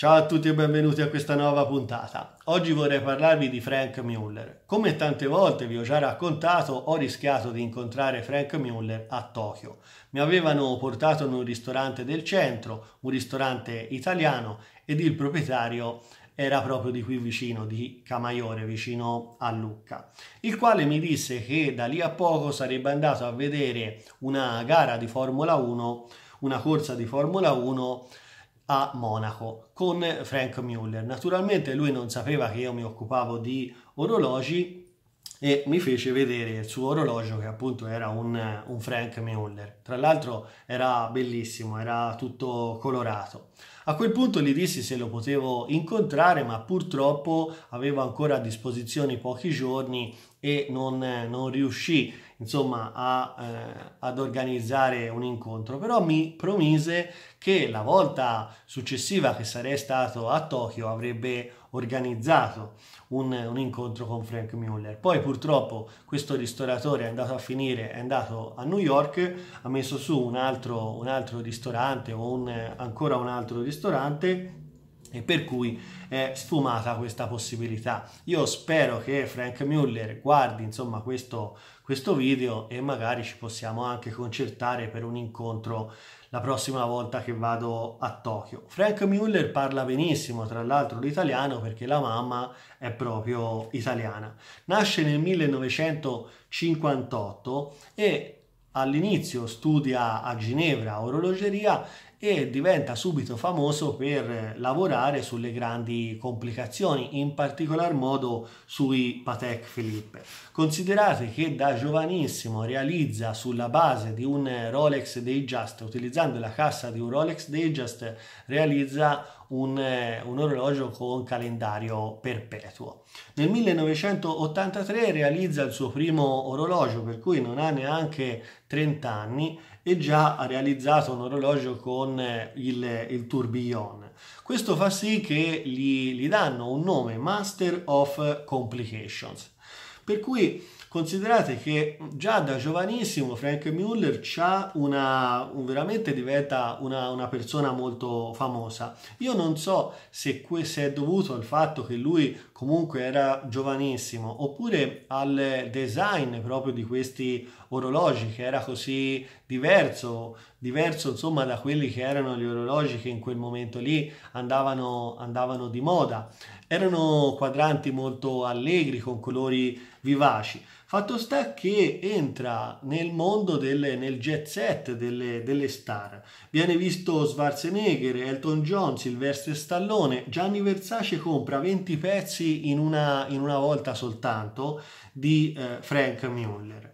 Ciao a tutti e benvenuti a questa nuova puntata. Oggi vorrei parlarvi di Frank Mueller. Come tante volte vi ho già raccontato, ho rischiato di incontrare Frank Mueller a Tokyo. Mi avevano portato in un ristorante del centro, un ristorante italiano, ed il proprietario era proprio di qui vicino, di Camaiore, vicino a Lucca, il quale mi disse che da lì a poco sarebbe andato a vedere una gara di Formula 1, una corsa di Formula 1 a Monaco con Frank Muller. Naturalmente lui non sapeva che io mi occupavo di orologi e mi fece vedere il suo orologio che appunto era un, un Frank Muller. Tra l'altro era bellissimo, era tutto colorato. A quel punto gli dissi se lo potevo incontrare, ma purtroppo avevo ancora a disposizione pochi giorni e non, non riuscì insomma a, eh, ad organizzare un incontro però mi promise che la volta successiva che sarei stato a Tokyo avrebbe organizzato un, un, incontro con Frank Mueller. Poi purtroppo questo ristoratore è andato a finire, è andato a New York, ha messo su un altro, un altro ristorante o un, ancora un altro ristorante e per cui è sfumata questa possibilità. Io spero che Frank Muller guardi insomma questo, questo video e magari ci possiamo anche concertare per un incontro la prossima volta che vado a Tokyo. Frank Muller parla benissimo, tra l'altro, l'italiano perché la mamma è proprio italiana. Nasce nel 1958 e all'inizio studia a Ginevra orologeria e diventa subito famoso per lavorare sulle grandi complicazioni, in particolar modo sui Patek Philippe. Considerate che da giovanissimo realizza sulla base di un Rolex Datejust, utilizzando la cassa di un Rolex Datejust, realizza un, eh, un, orologio con calendario perpetuo. Nel 1983 realizza il suo primo orologio, per cui non ha neanche 30 anni, e già ha realizzato un orologio con eh, il, il tourbillon. Questo fa sì che gli, gli danno un nome Master of Complications. Per cui considerate che già da giovanissimo Frank Muller c'ha una, veramente diventa una, una, persona molto famosa. Io non so se, questo è dovuto al fatto che lui comunque era giovanissimo oppure al design proprio di questi orologi che era così diverso, diverso insomma da quelli che erano gli orologi che in quel momento lì andavano, andavano di moda. Erano quadranti molto allegri con colori vivaci. Fatto sta che entra nel mondo del nel jet set delle, delle star. Viene visto Schwarzenegger, Elton John, Sylvester Stallone. Gianni Versace compra 20 pezzi in una, in una volta soltanto di eh, Frank Mueller.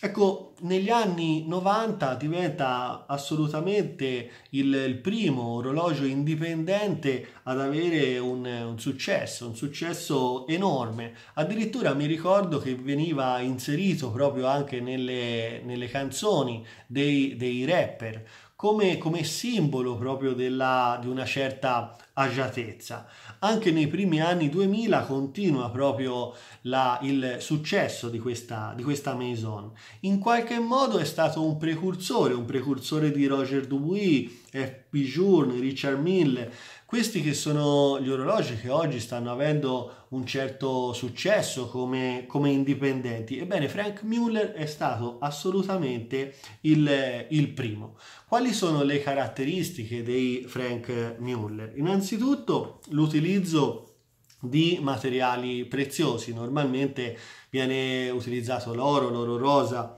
Ecco, negli anni 90 diventa assolutamente il, il primo orologio indipendente ad avere un, un, successo, un successo enorme. Addirittura mi ricordo che veniva inserito proprio anche nelle, nelle canzoni dei, dei rapper come, come simbolo proprio della, di una certa agiatezza. Anche nei primi anni 2000 continua proprio la, il successo di questa, di questa maison. In qualche modo è stato un precursore, un precursore di Roger Dubuis, F. Journe, Richard Mille, questi che sono gli orologi che oggi stanno avendo un certo successo come, come indipendenti. Ebbene, Frank Mueller è stato assolutamente il, il primo. Quali sono le caratteristiche dei Frank Mueller? Innanzitutto innanzitutto l'utilizzo di materiali preziosi, normalmente viene utilizzato l'oro, l'oro rosa,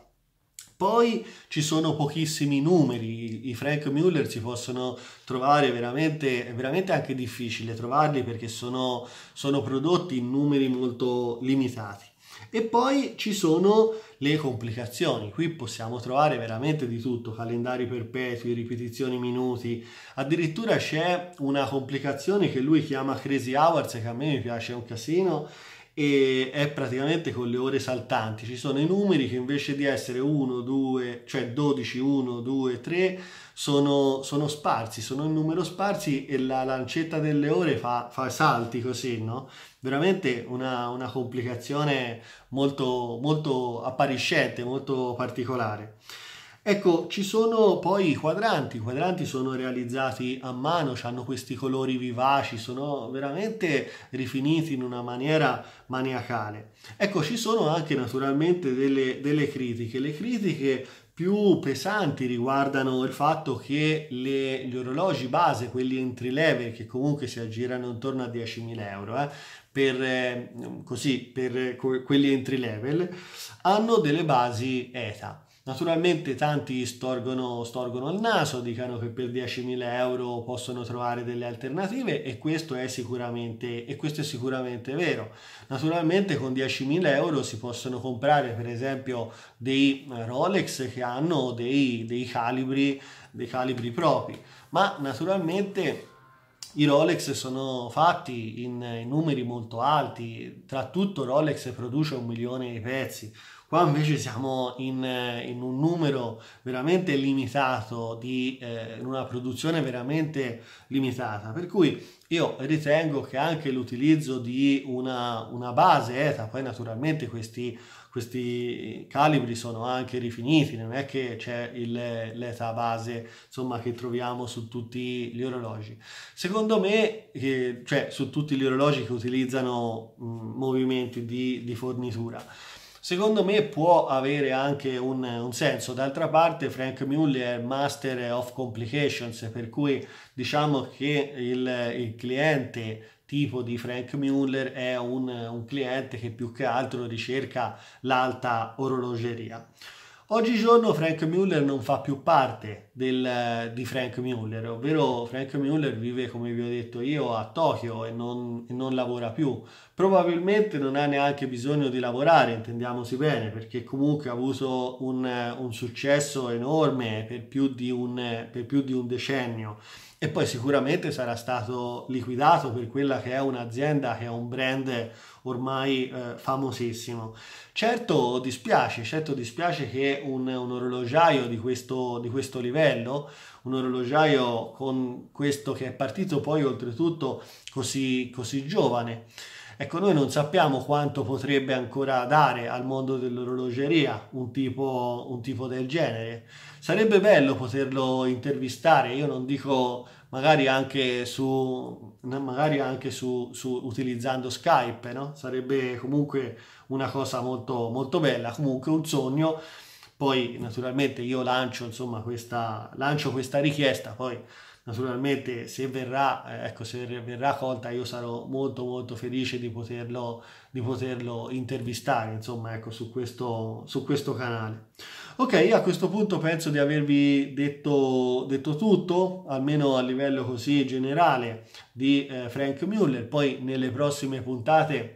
poi ci sono pochissimi numeri, i Frank Muller si possono trovare veramente, è veramente anche difficile trovarli perché sono, sono prodotti in numeri molto limitati. E poi ci sono le complicazioni. Qui possiamo trovare veramente di tutto, calendari perpetui, ripetizioni minuti, addirittura c'è una complicazione che lui chiama Crazy Hours che a me mi piace un casino e è praticamente con le ore saltanti. Ci sono i numeri che invece di essere 1, 2, cioè 12, 1, 2, 3, sono, sono sparsi, sono in numero sparsi e la lancetta delle ore fa, fa salti così, no? Veramente una, una complicazione molto, molto appariscente, molto particolare. Ecco, ci sono poi i quadranti, i quadranti sono realizzati a mano, hanno questi colori vivaci, sono veramente rifiniti in una maniera maniacale. Ecco, ci sono anche naturalmente delle, delle critiche, le critiche più pesanti riguardano il fatto che le, gli orologi base, quelli entry level, che comunque si aggirano intorno a 10.000 euro, eh, per, ehm, così, per quelli entry level, hanno delle basi ETA. Naturalmente tanti storgono, storgono il naso, dicono che per 10.000 euro possono trovare delle alternative e questo, è sicuramente, e questo è sicuramente vero. Naturalmente con 10.000 euro si possono comprare per esempio dei Rolex che hanno dei, dei, calibri, dei calibri propri, ma naturalmente i Rolex sono fatti in, in numeri molto alti, tra tutto Rolex produce un milione di pezzi Qua invece siamo in, eh, in un numero veramente limitato, di, eh, in una produzione veramente limitata, per cui io ritengo che anche l'utilizzo di una, una base ETA, poi naturalmente questi, questi, calibri sono anche rifiniti, non è che c'è il, l'ETA base insomma, che troviamo su tutti gli orologi. Secondo me, eh, cioè su tutti gli orologi che utilizzano mh, movimenti di, di fornitura. Secondo me può avere anche un, un senso. D'altra parte Frank Muller è master of complications, per cui diciamo che il, il cliente tipo di Frank Muller è un, un cliente che più che altro ricerca l'alta orologeria. Oggigiorno Frank Muller non fa più parte del, di Frank Muller, ovvero Frank Muller vive, come vi ho detto io, a Tokyo e non, e non lavora più. Probabilmente non ha neanche bisogno di lavorare, intendiamoci bene, perché comunque ha avuto un, un successo enorme per più, di un, per più di un decennio e poi sicuramente sarà stato liquidato per quella che è un'azienda che è un brand ormai eh, famosissimo. Certo dispiace, certo dispiace che un, un orologiaio di questo, di questo livello bello, un orologiaio con questo che è partito poi oltretutto così, così giovane. Ecco, noi non sappiamo quanto potrebbe ancora dare al mondo dell'orologeria un tipo, un tipo del genere. Sarebbe bello poterlo intervistare, io non dico magari anche su, magari anche su, su utilizzando Skype, no? sarebbe comunque una cosa molto, molto bella, comunque un sogno poi naturalmente io lancio, insomma, questa, lancio questa richiesta, poi naturalmente se verrà, eh, ecco, se verrà colta io sarò molto molto felice di poterlo, di poterlo intervistare insomma ecco, su, questo, su questo canale. Ok, io a questo punto penso di avervi detto, detto tutto, almeno a livello così generale di eh, Frank Muller, poi nelle prossime puntate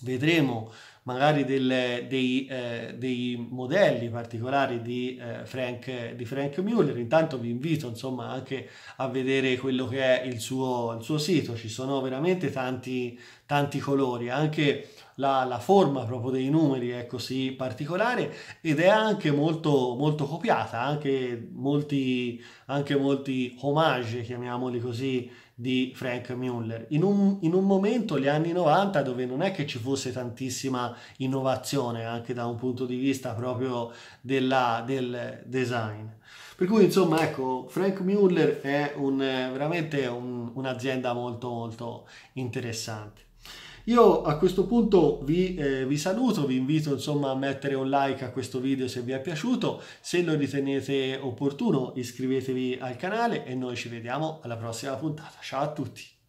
vedremo magari delle, dei, eh, dei, modelli particolari di, eh, Frank, di Frank Mueller. Intanto vi invito insomma anche a vedere quello che è il suo, il suo sito, ci sono veramente tanti, tanti colori, anche la, la, forma proprio dei numeri è così particolare ed è anche molto, molto copiata, anche molti, anche molti homage, chiamiamoli così, di Frank Muller. In un, in un momento, gli anni 90, dove non è che ci fosse tantissima innovazione anche da un punto di vista proprio della, del design. Per cui, insomma, ecco, Frank Muller è un, veramente un, un'azienda molto, molto interessante. Io a questo punto vi, eh, vi saluto, vi invito insomma a mettere un like a questo video se vi è piaciuto, se lo ritenete opportuno iscrivetevi al canale e noi ci vediamo alla prossima puntata. Ciao a tutti!